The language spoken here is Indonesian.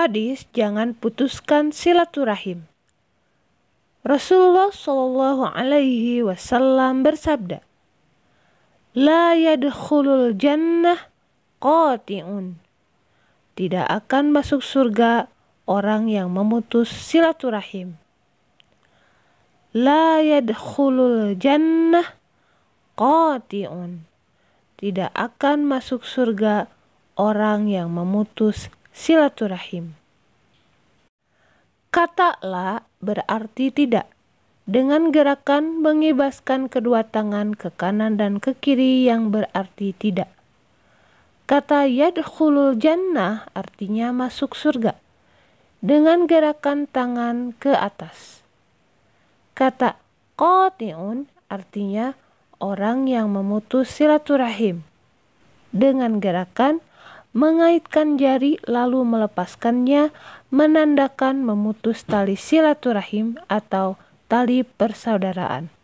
hadis, jangan putuskan silaturahim. Rasulullah Shallallahu Alaihi Wasallam bersabda, "La yadkhulul jannah qati'un." Tidak akan masuk surga orang yang memutus silaturahim. La yadkhulul jannah qati'un. Tidak akan masuk surga orang yang memutus silaturahim. Kata la berarti tidak. Dengan gerakan mengibaskan kedua tangan ke kanan dan ke kiri yang berarti tidak. Kata yadkhulul jannah artinya masuk surga. Dengan gerakan tangan ke atas. Kata qati'un artinya orang yang memutus silaturahim. Dengan gerakan mengaitkan jari lalu melepaskannya, menandakan memutus tali silaturahim atau tali persaudaraan.